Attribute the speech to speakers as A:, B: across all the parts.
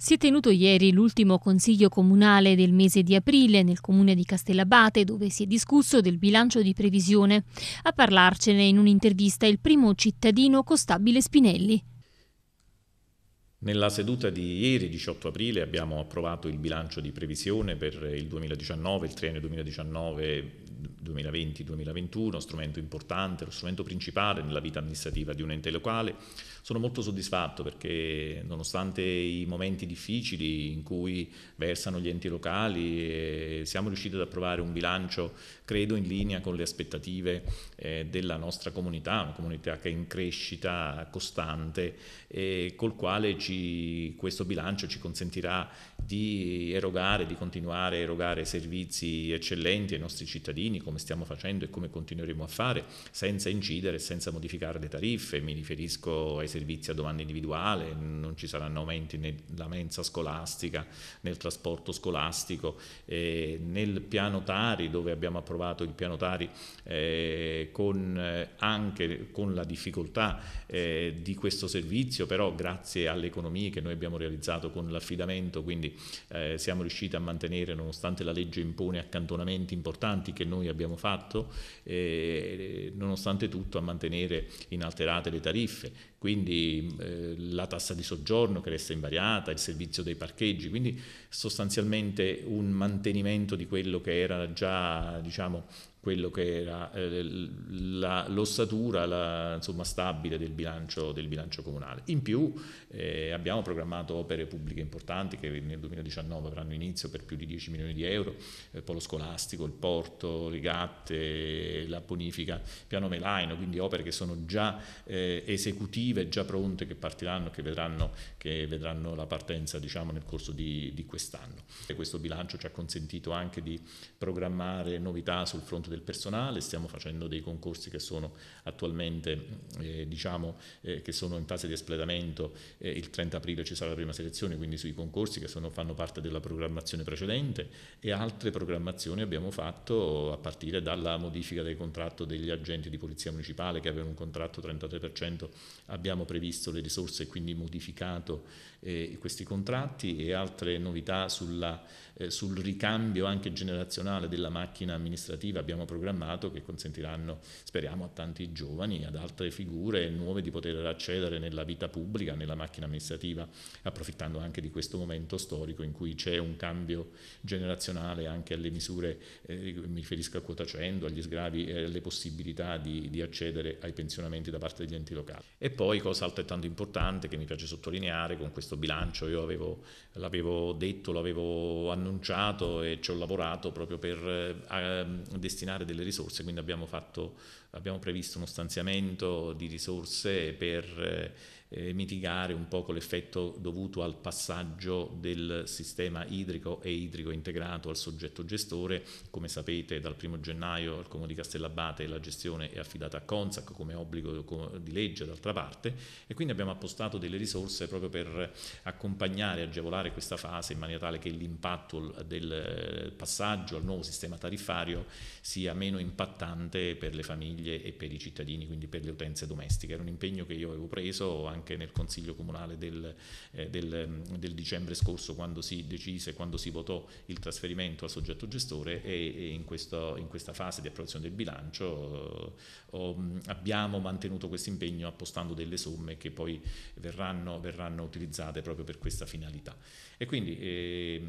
A: Si è tenuto ieri l'ultimo consiglio comunale del mese di aprile nel comune di Castellabate dove si è discusso del bilancio di previsione. A parlarcene in un'intervista il primo cittadino Costabile Spinelli. Nella seduta di ieri, 18 aprile, abbiamo approvato il bilancio di previsione per il 2019, il triennio 2019 2020-2021, strumento importante, lo strumento principale nella vita amministrativa di un ente locale. Sono molto soddisfatto perché nonostante i momenti difficili in cui versano gli enti locali, eh, siamo riusciti ad approvare un bilancio, credo, in linea con le aspettative eh, della nostra comunità, una comunità che è in crescita costante e col quale ci, questo bilancio ci consentirà di erogare, di continuare a erogare servizi eccellenti ai nostri cittadini cittadini, come stiamo facendo e come continueremo a fare, senza incidere, senza modificare le tariffe, mi riferisco ai servizi a domanda individuale, non ci saranno aumenti nella mensa scolastica, nel trasporto scolastico, eh, nel piano Tari dove abbiamo approvato il piano Tari eh, con, eh, anche con la difficoltà eh, di questo servizio, però grazie alle economie che noi abbiamo realizzato con l'affidamento, quindi eh, siamo riusciti a mantenere, nonostante la legge impone accantonamenti importanti che non noi abbiamo fatto, eh, non nonostante tutto a mantenere inalterate le tariffe, quindi eh, la tassa di soggiorno che resta invariata, il servizio dei parcheggi, quindi sostanzialmente un mantenimento di quello che era già diciamo, quello che era eh, l'ossatura la, insomma, stabile del bilancio, del bilancio, comunale. In più eh, abbiamo programmato opere pubbliche importanti che nel 2019 avranno inizio per più di 10 milioni di euro, il eh, polo scolastico, il porto, le gatte, la bonifica, piano Melaino, quindi opere che sono già eh, esecutive, già pronte, che partiranno, che vedranno, che vedranno la partenza diciamo, nel corso di, di quest'anno. E questo bilancio ci ha consentito anche di programmare novità sul fronte del personale, stiamo facendo dei concorsi che sono attualmente eh, diciamo, eh, che sono in fase di espletamento, eh, il 30 aprile ci sarà la prima selezione, quindi sui concorsi che sono, fanno parte della programmazione precedente e altre programmazioni abbiamo fatto a partire dalla modifica del contratto degli agenti agenti di polizia municipale che avevano un contratto 33%, abbiamo previsto le risorse e quindi modificato eh, questi contratti e altre novità sulla, eh, sul ricambio anche generazionale della macchina amministrativa abbiamo programmato che consentiranno, speriamo, a tanti giovani, ad altre figure nuove di poter accedere nella vita pubblica, nella macchina amministrativa, approfittando anche di questo momento storico in cui c'è un cambio generazionale anche alle misure, eh, mi riferisco a quota 100, agli sgravi, alle possibilità di, di, accedere ai pensionamenti da parte degli enti locali. E poi cosa altrettanto importante che mi piace sottolineare con questo bilancio, io avevo, l'avevo detto, l'avevo annunciato e ci ho lavorato proprio per eh, destinare delle risorse, quindi abbiamo, fatto, abbiamo, previsto uno stanziamento di risorse per... Eh, eh, mitigare un poco l'effetto dovuto al passaggio del sistema idrico e idrico integrato al soggetto gestore. Come sapete dal 1 gennaio al Comune di Castellabate la gestione è affidata a Consac come obbligo di legge d'altra parte e quindi abbiamo appostato delle risorse proprio per accompagnare, e agevolare questa fase in maniera tale che l'impatto del eh, passaggio al nuovo sistema tariffario sia meno impattante per le famiglie e per i cittadini, quindi per le utenze domestiche. Era un impegno che io avevo preso anche anche nel Consiglio Comunale del, eh, del, mm, del dicembre scorso quando si decise, quando si votò il trasferimento al soggetto gestore e, e in, questo, in, questa fase di approvazione del bilancio oh, mm, abbiamo mantenuto questo impegno appostando delle somme che poi verranno, verranno utilizzate proprio per questa finalità. E quindi eh,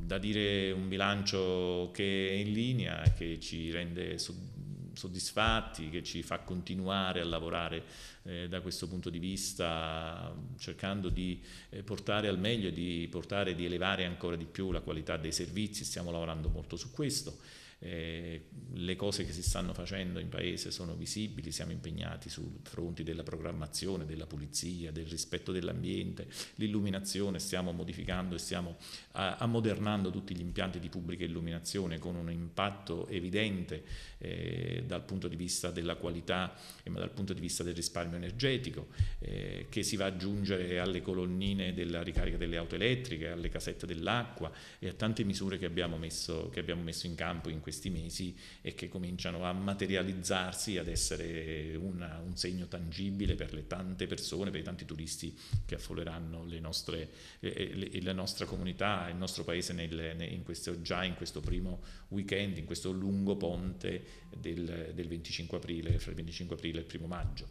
A: da dire un bilancio che è in linea, che ci rende... Su, soddisfatti, che ci fa continuare a lavorare eh, da questo punto di vista, cercando di eh, portare al meglio, di portare, di elevare ancora di più la qualità dei servizi, stiamo lavorando molto su questo eh, le cose che si stanno facendo in paese sono visibili, siamo impegnati su fronti della programmazione, della pulizia, del rispetto dell'ambiente, l'illuminazione, stiamo modificando e stiamo eh, ammodernando tutti gli impianti di pubblica illuminazione con un impatto evidente eh, dal punto di vista della qualità e dal punto di vista del risparmio energetico eh, che si va ad aggiungere alle colonnine della ricarica delle auto elettriche, alle casette dell'acqua e a tante misure che abbiamo messo, che abbiamo messo in campo in questi mesi e che cominciano a materializzarsi, ad essere una, un segno tangibile per le tante persone, per i tanti turisti che affolleranno le nostre, le, eh, eh, le, la nostra comunità, il nostro paese nel, in questo, già in questo primo weekend, in questo lungo ponte del, del 25 aprile, fra il 25 aprile e il primo maggio.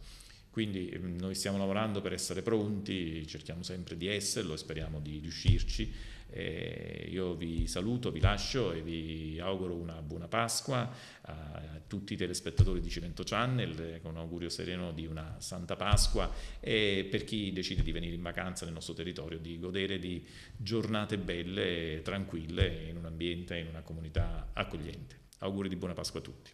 A: Quindi ehm, noi stiamo lavorando per essere pronti, cerchiamo sempre di esserlo, e speriamo di riuscirci. E eh, io vi saluto, vi lascio e vi auguro una buona Pasqua a tutti i telespettatori di Cimento Channel, eh, con un augurio sereno di una Santa Pasqua e per chi decide di venire in vacanza nel nostro territorio, di godere di giornate belle e tranquille in un ambiente, in una comunità accogliente. Auguri di buona Pasqua a tutti.